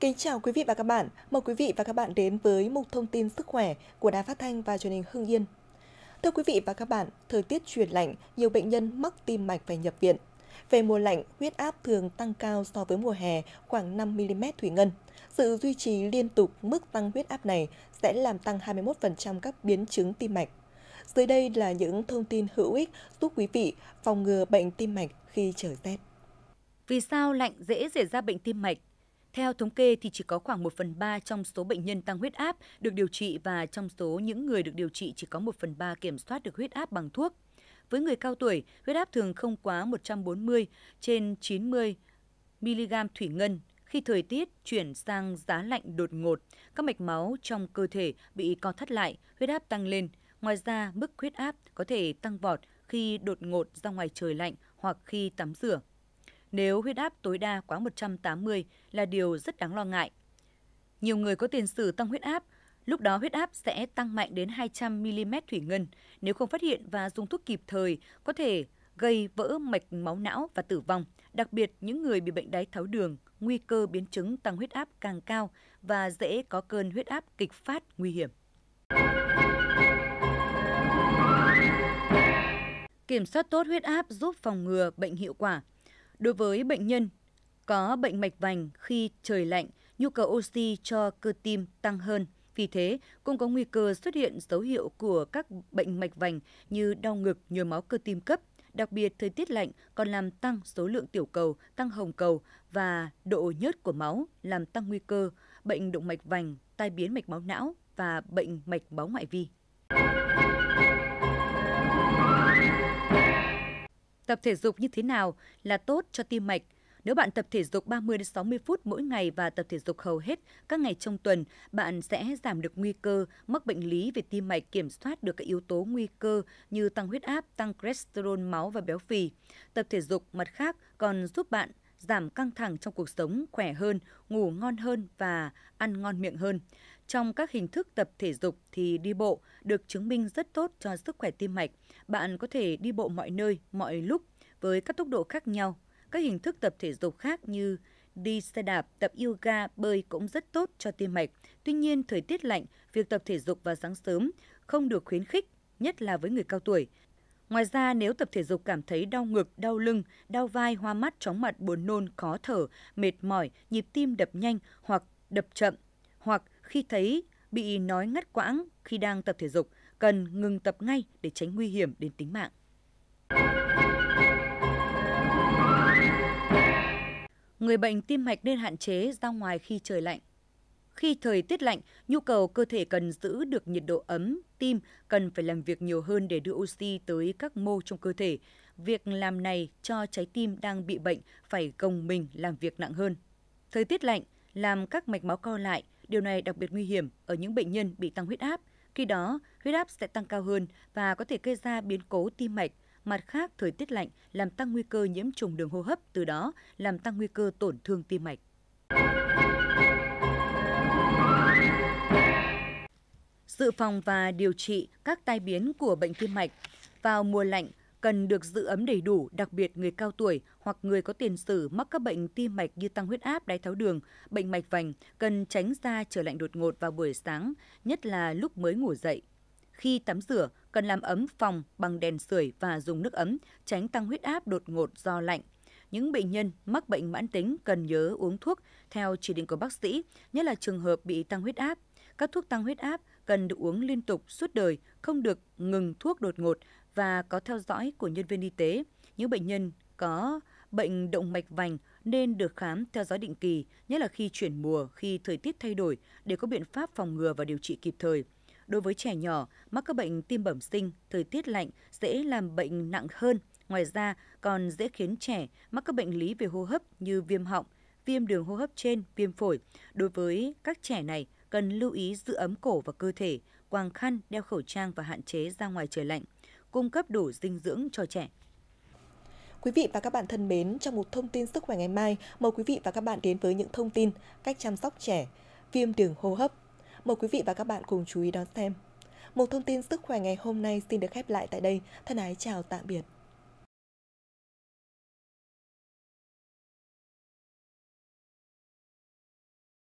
Kính chào quý vị và các bạn. Mời quý vị và các bạn đến với mục thông tin sức khỏe của Đài Phát thanh và Truyền hình Hưng Yên. Thưa quý vị và các bạn, thời tiết chuyển lạnh, nhiều bệnh nhân mắc tim mạch phải nhập viện. Về mùa lạnh, huyết áp thường tăng cao so với mùa hè khoảng 5 mm thủy ngân. Sự duy trì liên tục mức tăng huyết áp này sẽ làm tăng 21% các biến chứng tim mạch. Dưới đây là những thông tin hữu ích giúp quý vị phòng ngừa bệnh tim mạch khi trời rét. Vì sao lạnh dễ xảy ra bệnh tim mạch? Theo thống kê thì chỉ có khoảng 1 phần 3 trong số bệnh nhân tăng huyết áp được điều trị và trong số những người được điều trị chỉ có 1 phần 3 kiểm soát được huyết áp bằng thuốc. Với người cao tuổi, huyết áp thường không quá 140 trên 90 mg thủy ngân. Khi thời tiết chuyển sang giá lạnh đột ngột, các mạch máu trong cơ thể bị co thắt lại, huyết áp tăng lên. Ngoài ra, mức huyết áp có thể tăng vọt khi đột ngột ra ngoài trời lạnh hoặc khi tắm rửa nếu huyết áp tối đa quá 180 là điều rất đáng lo ngại. Nhiều người có tiền sử tăng huyết áp, lúc đó huyết áp sẽ tăng mạnh đến 200 mm thủy ngân, nếu không phát hiện và dùng thuốc kịp thời có thể gây vỡ mạch máu não và tử vong, đặc biệt những người bị bệnh đái tháo đường, nguy cơ biến chứng tăng huyết áp càng cao và dễ có cơn huyết áp kịch phát nguy hiểm. Kiểm soát tốt huyết áp giúp phòng ngừa bệnh hiệu quả. Đối với bệnh nhân có bệnh mạch vành khi trời lạnh, nhu cầu oxy cho cơ tim tăng hơn. Vì thế, cũng có nguy cơ xuất hiện dấu hiệu của các bệnh mạch vành như đau ngực, nhồi máu cơ tim cấp. Đặc biệt, thời tiết lạnh còn làm tăng số lượng tiểu cầu, tăng hồng cầu và độ nhớt của máu, làm tăng nguy cơ bệnh động mạch vành, tai biến mạch máu não và bệnh mạch máu ngoại vi. Tập thể dục như thế nào là tốt cho tim mạch? Nếu bạn tập thể dục 30 đến 60 phút mỗi ngày và tập thể dục hầu hết các ngày trong tuần, bạn sẽ giảm được nguy cơ mắc bệnh lý về tim mạch, kiểm soát được các yếu tố nguy cơ như tăng huyết áp, tăng cholesterol máu và béo phì. Tập thể dục mặt khác còn giúp bạn giảm căng thẳng trong cuộc sống, khỏe hơn, ngủ ngon hơn và ăn ngon miệng hơn. Trong các hình thức tập thể dục thì đi bộ được chứng minh rất tốt cho sức khỏe tim mạch. Bạn có thể đi bộ mọi nơi, mọi lúc với các tốc độ khác nhau. Các hình thức tập thể dục khác như đi xe đạp, tập yoga, bơi cũng rất tốt cho tim mạch. Tuy nhiên, thời tiết lạnh, việc tập thể dục vào sáng sớm không được khuyến khích, nhất là với người cao tuổi. Ngoài ra, nếu tập thể dục cảm thấy đau ngực, đau lưng, đau vai, hoa mắt, chóng mặt, buồn nôn, khó thở, mệt mỏi, nhịp tim đập nhanh hoặc đập chậm, hoặc khi thấy bị nói ngắt quãng khi đang tập thể dục, cần ngừng tập ngay để tránh nguy hiểm đến tính mạng. Người bệnh tim mạch nên hạn chế ra ngoài khi trời lạnh. Khi thời tiết lạnh, nhu cầu cơ thể cần giữ được nhiệt độ ấm, tim cần phải làm việc nhiều hơn để đưa oxy tới các mô trong cơ thể. Việc làm này cho trái tim đang bị bệnh phải gồng mình làm việc nặng hơn. Thời tiết lạnh làm các mạch máu co lại, điều này đặc biệt nguy hiểm ở những bệnh nhân bị tăng huyết áp. Khi đó, huyết áp sẽ tăng cao hơn và có thể gây ra biến cố tim mạch. Mặt khác, thời tiết lạnh làm tăng nguy cơ nhiễm trùng đường hô hấp, từ đó làm tăng nguy cơ tổn thương tim mạch. dự phòng và điều trị các tai biến của bệnh tim mạch. Vào mùa lạnh, cần được giữ ấm đầy đủ, đặc biệt người cao tuổi hoặc người có tiền sử mắc các bệnh tim mạch như tăng huyết áp, đái tháo đường, bệnh mạch vành cần tránh ra trở lạnh đột ngột vào buổi sáng, nhất là lúc mới ngủ dậy. Khi tắm rửa, cần làm ấm phòng bằng đèn sưởi và dùng nước ấm, tránh tăng huyết áp đột ngột do lạnh. Những bệnh nhân mắc bệnh mãn tính cần nhớ uống thuốc theo chỉ định của bác sĩ, nhất là trường hợp bị tăng huyết áp, các thuốc tăng huyết áp cần được uống liên tục suốt đời, không được ngừng thuốc đột ngột và có theo dõi của nhân viên y tế. Những bệnh nhân có bệnh động mạch vành nên được khám theo dõi định kỳ, nhất là khi chuyển mùa, khi thời tiết thay đổi để có biện pháp phòng ngừa và điều trị kịp thời. Đối với trẻ nhỏ mắc các bệnh tim bẩm sinh, thời tiết lạnh dễ làm bệnh nặng hơn. Ngoài ra, còn dễ khiến trẻ mắc các bệnh lý về hô hấp như viêm họng, viêm đường hô hấp trên, viêm phổi. Đối với các trẻ này, cần lưu ý giữ ấm cổ và cơ thể, quàng khăn, đeo khẩu trang và hạn chế ra ngoài trời lạnh, cung cấp đủ dinh dưỡng cho trẻ. Quý vị và các bạn thân mến, trong một thông tin sức khỏe ngày mai, mời quý vị và các bạn đến với những thông tin cách chăm sóc trẻ, viêm đường hô hấp. Mời quý vị và các bạn cùng chú ý đón xem. Một thông tin sức khỏe ngày hôm nay xin được khép lại tại đây. Thân ái chào tạm biệt.